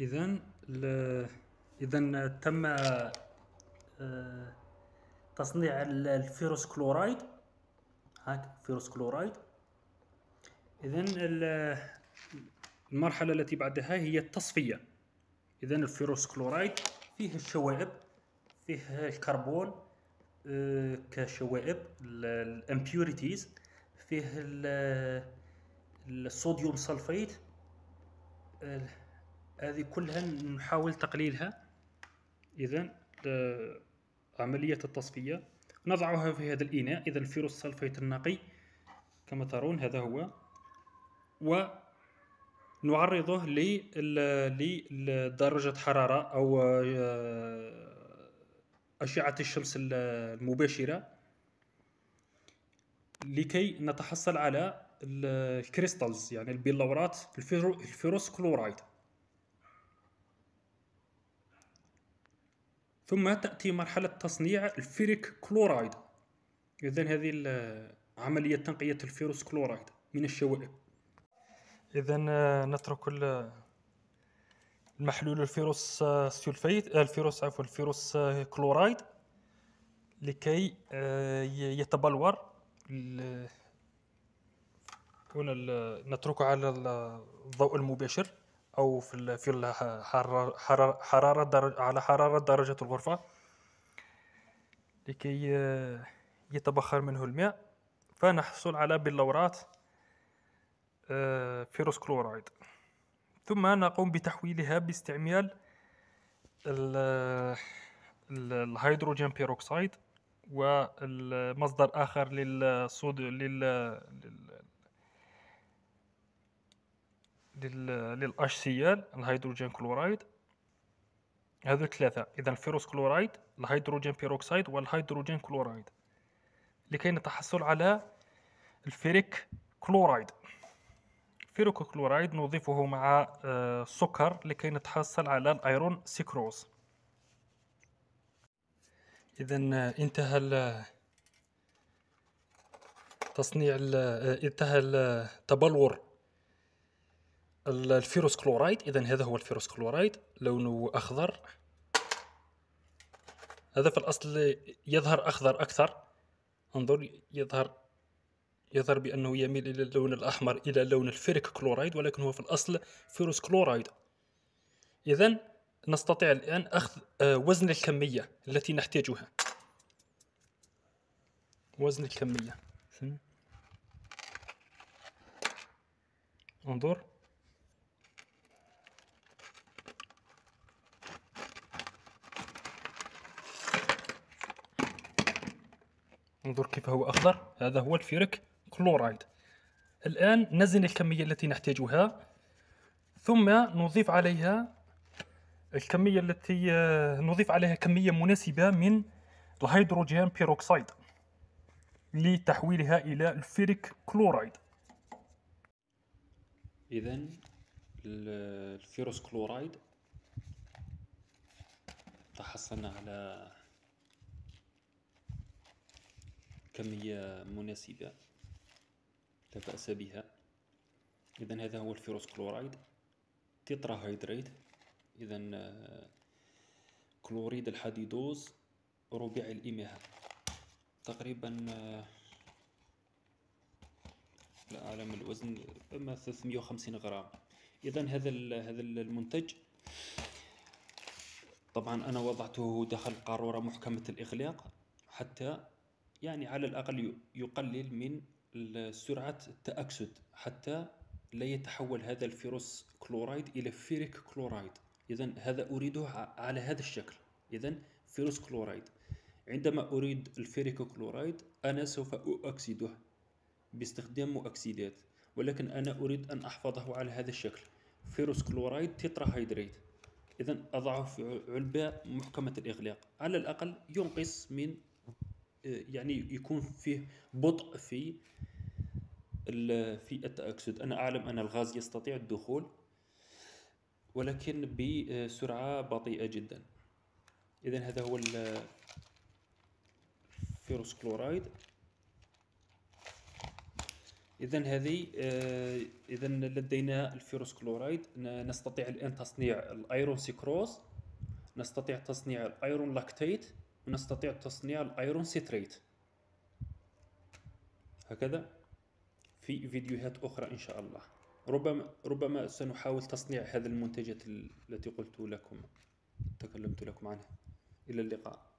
اذا اذا تم آه، تصنيع الفيروس كلورايد هاك فيروس كلورايد اذا المرحله التي بعدها هي التصفيه اذا الفيروس كلورايد فيه الشوائب فيه الكربون آه، كشوائب الامبيوريتيز فيه الصوديوم سلفيت هذه كلها نحاول تقليلها اذا آه، عملية التصفية نضعها في هذا الإناء إذا الفيروس سلفيت النقي كما ترون هذا هو و نعرضه لدرجة حرارة أو آه، أشعة الشمس المباشرة لكي نتحصل على الكريستالز يعني البلورات الفيروس كلورايد ثم تأتي مرحلة تصنيع الفيريك كلورايد إذا هذه عملية تنقية الفيروس كلورايد من الشوائب إذا آه، نترك المحلول الفيروس آه، سيلفيت آه، الفيروس عفوا الفيروس كلورايد لكي يتبلور هنا نتركه على الضوء المباشر او في في الحرارة حرارة على حرارة درجة الغرفة لكي يتبخر منه الماء فنحصل على بلورات آه، فيروس كلورايد ثم نقوم بتحويلها باستعمال الهيدروجين بيروكسيد ومصدر اخر للصود لل للاش سي ال الهيدروجين كلورايد هذو الثلاثه اذا الفيروس كلورايد الهيدروجين بيروكسيد والهيدروجين كلورايد لكي نتحصل على الفيريك كلورايد الفيريك كلورايد نضيفه مع السكر آه، لكي نتحصل على الايرون سيكروز اذا آه، انتهى تصنيع آه، انتهى تبلور الفيروس كلورايد اذا هذا هو الفيروس كلورايد لونه اخضر هذا في الاصل يظهر اخضر اكثر انظر يظهر يظهر بانه يميل الى اللون الاحمر الى لون الفيريك كلورايد ولكن هو في الاصل فيروس كلورايد اذا نستطيع الان اخذ آه، وزن الكميه التي نحتاجها وزن الكميه انظر انظر كيف هو أخضر هذا هو الفيريك كلورايد الآن نزن الكمية التي نحتاجها ثم نضيف عليها الكمية التي آه، نضيف عليها كمية مناسبة من الهيدروجين بيروكسيد لتحويلها إلى الفيريك كلورايد إذا الفيروس كلورايد تحصلنا على كمية مناسبة لا بأس بها إذا هذا هو الفيروس كلورايد هيدريت إذا آه، كلوريد الحديدوز ربع الإماهة تقريبا آه، لا أعلم الوزن أما 350 غرام إذا هذا هذا المنتج طبعا أنا وضعته داخل قارورة محكمة الإغلاق حتى يعني على الأقل يقلل من سرعة التأكسد حتى لا يتحول هذا الفيروس كلورايد إلى فيريك كلورايد إذا هذا أريده على هذا الشكل إذا فيروس كلورايد عندما أريد الفيريك كلورايد أنا سوف أؤكسده باستخدام مؤكسدات ولكن أنا أريد أن أحفظه على هذا الشكل فيروس كلورايد هيدريت إذا أضعه في علبة محكمة الإغلاق على الأقل ينقص من يعني يكون فيه بطء في في التأكسد أنا أعلم أن الغاز يستطيع الدخول ولكن بسرعة بطيئة جدا إذا هذا هو الفيروس كلورايد إذا هذه آه، إذا لدينا الفيروس كلورايد نستطيع الآن تصنيع الأيرون سيكروز نستطيع تصنيع الأيرون لاكتيت نستطيع تصنيع الايرون سيتريت هكذا في فيديوهات اخرى ان شاء الله ربما ربما سنحاول تصنيع هذه المنتجات التي قلت لكم تكلمت لكم عنها الى اللقاء